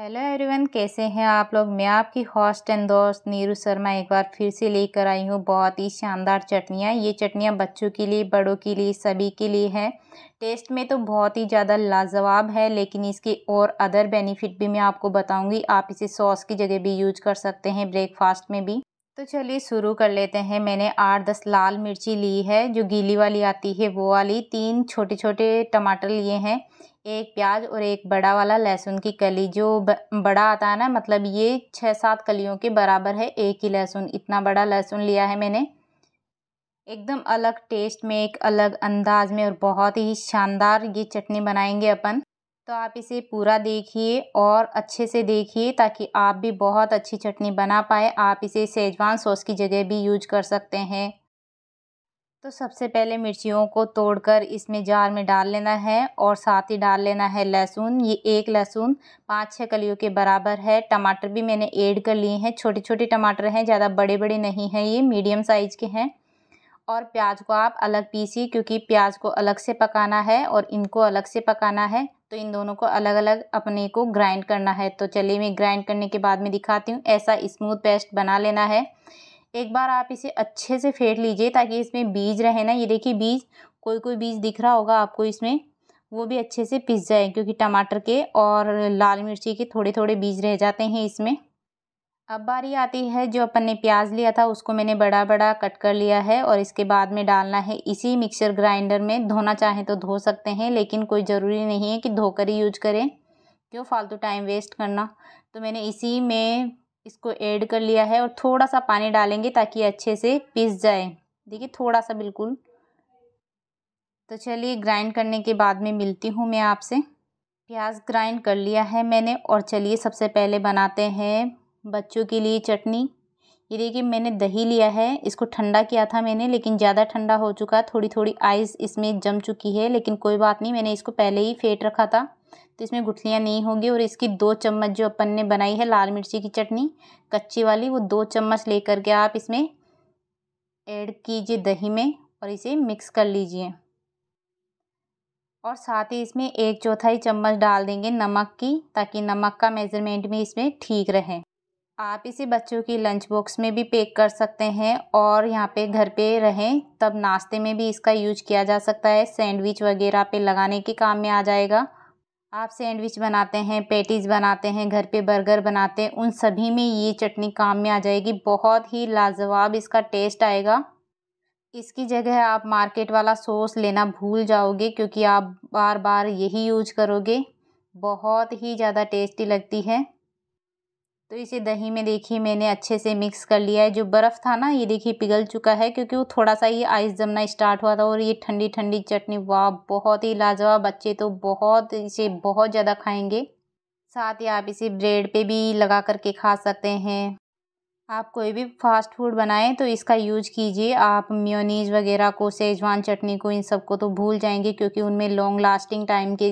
hello everyone कैसे हैं आप लोग मैं आपकी हॉस्ट एंड दोस्त नीरू शर्मा एक बार फिर से लेकर आई हूँ बहुत ही शानदार चटनियाँ ये चटनियाँ बच्चों के लिए बड़ों के लिए सभी के लिए है टेस्ट में तो बहुत ही ज़्यादा लाजवाब है लेकिन इसके और अदर बेनिफिट भी मैं आपको बताऊँगी आप इसे सॉस की जगह भी यूज कर सकते हैं ब्रेकफास्ट में भी तो चलिए शुरू कर लेते हैं मैंने आठ दस लाल मिर्ची ली है जो गीली वाली आती है वो वाली तीन छोटे छोटे टमाटर लिए हैं एक प्याज और एक बड़ा वाला लहसुन की कली जो बड़ा आता है ना मतलब ये छः सात कलियों के बराबर है एक ही लहसुन इतना बड़ा लहसुन लिया है मैंने एकदम अलग टेस्ट में एक अलग अंदाज में और बहुत ही शानदार ये चटनी बनाएंगे अपन तो आप इसे पूरा देखिए और अच्छे से देखिए ताकि आप भी बहुत अच्छी चटनी बना पाए आप इसे सेजवान सॉस की जगह भी यूज कर सकते हैं तो सबसे पहले मिर्चियों को तोड़कर इसमें जार में डाल लेना है और साथ ही डाल लेना है लहसुन ये एक लहसुन पाँच छः कलियों के बराबर है टमाटर भी मैंने ऐड कर लिए हैं छोटे छोटे टमाटर हैं ज़्यादा बड़े बड़े नहीं हैं ये मीडियम साइज़ के हैं और प्याज को आप अलग पीसिए क्योंकि प्याज को अलग से पकाना है और इनको अलग से पकाना है तो इन दोनों को अलग अलग अपने को ग्राइंड करना है तो चलिए मैं ग्राइंड करने के बाद में दिखाती हूँ ऐसा स्मूथ पेस्ट बना लेना है एक बार आप इसे अच्छे से फेंट लीजिए ताकि इसमें बीज रहे ना ये देखिए बीज कोई कोई बीज दिख रहा होगा आपको इसमें वो भी अच्छे से पिस जाए क्योंकि टमाटर के और लाल मिर्ची के थोड़े थोड़े बीज रह जाते हैं इसमें अब बारी आती है जो अपन ने प्याज लिया था उसको मैंने बड़ा बड़ा कट कर लिया है और इसके बाद में डालना है इसी मिक्सर ग्राइंडर में धोना चाहें तो धो सकते हैं लेकिन कोई ज़रूरी नहीं है कि धोकर ही यूज करें क्यों फालतू टाइम वेस्ट करना तो मैंने इसी में इसको ऐड कर लिया है और थोड़ा सा पानी डालेंगे ताकि अच्छे से पिस जाए देखिए थोड़ा सा बिल्कुल तो चलिए ग्राइंड करने के बाद में मिलती हूँ मैं आपसे प्याज ग्राइंड कर लिया है मैंने और चलिए सबसे पहले बनाते हैं बच्चों के लिए चटनी ये देखिए मैंने दही लिया है इसको ठंडा किया था मैंने लेकिन ज़्यादा ठंडा हो चुका थोड़ी थोड़ी आइस इसमें जम चुकी है लेकिन कोई बात नहीं मैंने इसको पहले ही फेंट रखा था तो इसमें गुठलियाँ नहीं होगी और इसकी दो चम्मच जो अपन ने बनाई है लाल मिर्ची की चटनी कच्ची वाली वो दो चम्मच लेकर के आप इसमें ऐड कीजिए दही में और इसे मिक्स कर लीजिए और साथ ही इसमें एक चौथाई चम्मच डाल देंगे नमक की ताकि नमक का मेज़रमेंट भी इसमें ठीक रहे आप इसे बच्चों की लंच बॉक्स में भी पैक कर सकते हैं और यहाँ पे घर पे रहें तब नाश्ते में भी इसका यूज किया जा सकता है सैंडविच वगैरह पे लगाने के काम में आ जाएगा आप सैंडविच बनाते हैं पेटीज़ बनाते हैं घर पे बर्गर बनाते हैं उन सभी में ये चटनी काम में आ जाएगी बहुत ही लाजवाब इसका टेस्ट आएगा इसकी जगह आप मार्केट वाला सॉस लेना भूल जाओगे क्योंकि आप बार बार यही यूज करोगे बहुत ही ज़्यादा टेस्टी लगती है तो इसे दही में देखिए मैंने अच्छे से मिक्स कर लिया है जो बर्फ़ था ना ये देखिए पिघल चुका है क्योंकि वो थोड़ा सा ये आइस जमना स्टार्ट हुआ था और ये ठंडी ठंडी चटनी वाह बहुत ही लाजवाब बच्चे तो बहुत इसे बहुत ज़्यादा खाएंगे साथ ही आप इसे ब्रेड पे भी लगा करके खा सकते हैं आप कोई भी फास्ट फूड बनाएं तो इसका यूज कीजिए आप म्योनीज वगैरह को सेजवान चटनी को इन सबको तो भूल जाएंगे क्योंकि उनमें लॉन्ग लास्टिंग टाइम के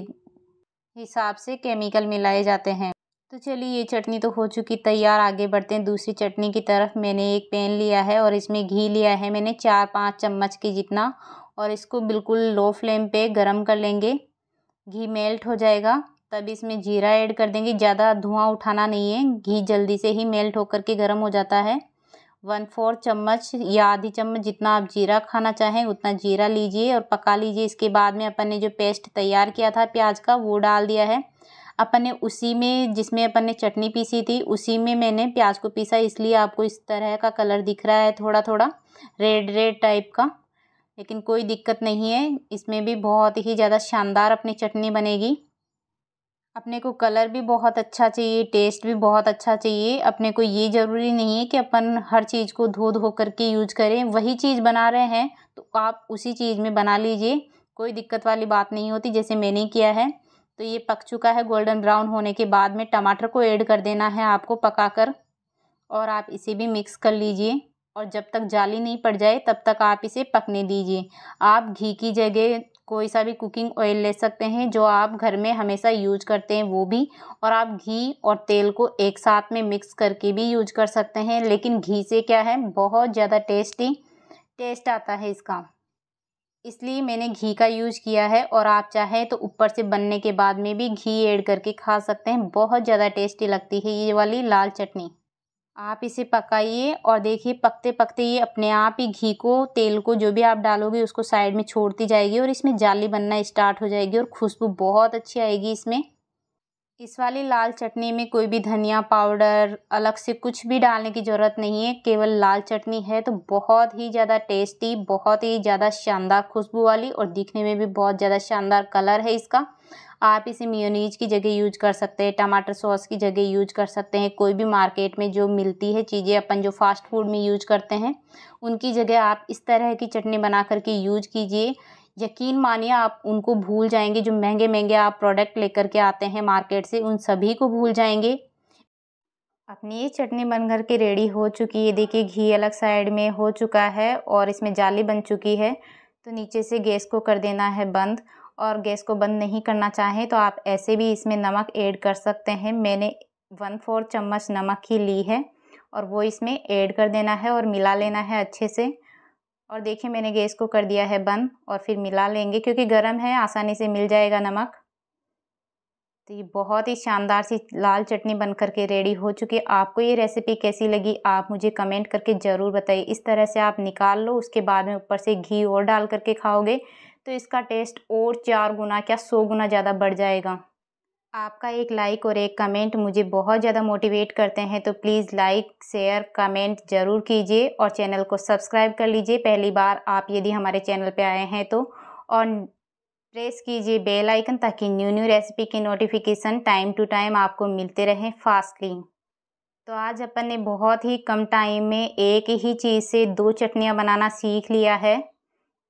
हिसाब से केमिकल मिलाए जाते हैं तो चलिए ये चटनी तो हो चुकी तैयार आगे बढ़ते हैं दूसरी चटनी की तरफ मैंने एक पैन लिया है और इसमें घी लिया है मैंने चार पाँच चम्मच की जितना और इसको बिल्कुल लो फ्लेम पे गरम कर लेंगे घी मेल्ट हो जाएगा तब इसमें जीरा ऐड कर देंगे ज़्यादा धुआं उठाना नहीं है घी जल्दी से ही मेल्ट होकर के गर्म हो जाता है वन फोर्थ चम्मच या आधी चम्मच जितना आप जीरा खाना चाहें उतना जीरा लीजिए और पका लीजिए इसके बाद में अपन ने जो पेस्ट तैयार किया था प्याज का वो डाल दिया है अपन ने उसी में जिसमें अपन ने चटनी पीसी थी उसी में मैंने प्याज को पीसा इसलिए आपको इस तरह का कलर दिख रहा है थोड़ा थोड़ा रेड रेड टाइप का लेकिन कोई दिक्कत नहीं है इसमें भी बहुत ही ज़्यादा शानदार अपनी चटनी बनेगी अपने को कलर भी बहुत अच्छा चाहिए टेस्ट भी बहुत अच्छा चाहिए अपने को ये ज़रूरी नहीं है कि अपन हर चीज़ को धो धो करके यूज करें वही चीज़ बना रहे हैं तो आप उसी चीज़ में बना लीजिए कोई दिक्कत वाली बात नहीं होती जैसे मैंने किया है तो ये पक चुका है गोल्डन ब्राउन होने के बाद में टमाटर को ऐड कर देना है आपको पकाकर और आप इसे भी मिक्स कर लीजिए और जब तक जाली नहीं पड़ जाए तब तक आप इसे पकने दीजिए आप घी की जगह कोई सा भी कुकिंग ऑयल ले सकते हैं जो आप घर में हमेशा यूज करते हैं वो भी और आप घी और तेल को एक साथ में मिक्स करके भी यूज कर सकते हैं लेकिन घी से क्या है बहुत ज़्यादा टेस्टी टेस्ट आता है इसका इसलिए मैंने घी का यूज़ किया है और आप चाहें तो ऊपर से बनने के बाद में भी घी ऐड करके खा सकते हैं बहुत ज़्यादा टेस्टी लगती है ये वाली लाल चटनी आप इसे पकाइए और देखिए पकते पकते ये अपने आप ही घी को तेल को जो भी आप डालोगे उसको साइड में छोड़ती जाएगी और इसमें जाली बनना स्टार्ट हो जाएगी और खुशबू बहुत अच्छी आएगी इसमें इस वाली लाल चटनी में कोई भी धनिया पाउडर अलग से कुछ भी डालने की ज़रूरत नहीं है केवल लाल चटनी है तो बहुत ही ज़्यादा टेस्टी बहुत ही ज़्यादा शानदार खुशबू वाली और दिखने में भी बहुत ज़्यादा शानदार कलर है इसका आप इसे मियोनीज की जगह यूज कर सकते हैं टमाटर सॉस की जगह यूज कर सकते हैं कोई भी मार्केट में जो मिलती है चीज़ें अपन जो फास्ट फूड में यूज करते हैं उनकी जगह आप इस तरह की चटनी बना करके यूज कीजिए यकीन मानिए आप उनको भूल जाएंगे जो महंगे महंगे आप प्रोडक्ट लेकर के आते हैं मार्केट से उन सभी को भूल जाएंगे अपनी ये चटनी बनकर के रेडी हो चुकी है देखिए घी अलग साइड में हो चुका है और इसमें जाली बन चुकी है तो नीचे से गैस को कर देना है बंद और गैस को बंद नहीं करना चाहें तो आप ऐसे भी इसमें नमक ऐड कर सकते हैं मैंने वन फोर चम्मच नमक ही ली है और वो इसमें ऐड कर देना है और मिला लेना है अच्छे से और देखिए मैंने गैस को कर दिया है बंद और फिर मिला लेंगे क्योंकि गर्म है आसानी से मिल जाएगा नमक तो ये बहुत ही शानदार सी लाल चटनी बन करके रेडी हो चुकी है आपको ये रेसिपी कैसी लगी आप मुझे कमेंट करके ज़रूर बताइए इस तरह से आप निकाल लो उसके बाद में ऊपर से घी और डाल करके खाओगे तो इसका टेस्ट और चार गुना क्या सौ गुना ज़्यादा बढ़ जाएगा आपका एक लाइक और एक कमेंट मुझे बहुत ज़्यादा मोटिवेट करते हैं तो प्लीज़ लाइक शेयर कमेंट ज़रूर कीजिए और चैनल को सब्सक्राइब कर लीजिए पहली बार आप यदि हमारे चैनल पर आए हैं तो और प्रेस कीजिए बेल आइकन ताकि न्यू न्यू रेसिपी की नोटिफिकेशन टाइम टू टाइम आपको मिलते रहें फास्टली तो आज अपन ने बहुत ही कम टाइम में एक ही चीज़ से दो चटनियाँ बनाना सीख लिया है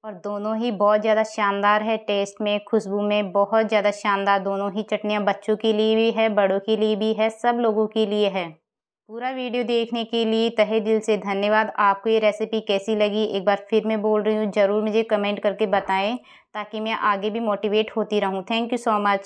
और दोनों ही बहुत ज़्यादा शानदार है टेस्ट में खुशबू में बहुत ज़्यादा शानदार दोनों ही चटनियाँ बच्चों के लिए भी है बड़ों के लिए भी है सब लोगों के लिए है पूरा वीडियो देखने के लिए तहे दिल से धन्यवाद आपको ये रेसिपी कैसी लगी एक बार फिर मैं बोल रही हूँ ज़रूर मुझे कमेंट करके बताएं ताकि मैं आगे भी मोटिवेट होती रहूँ थैंक यू सो मच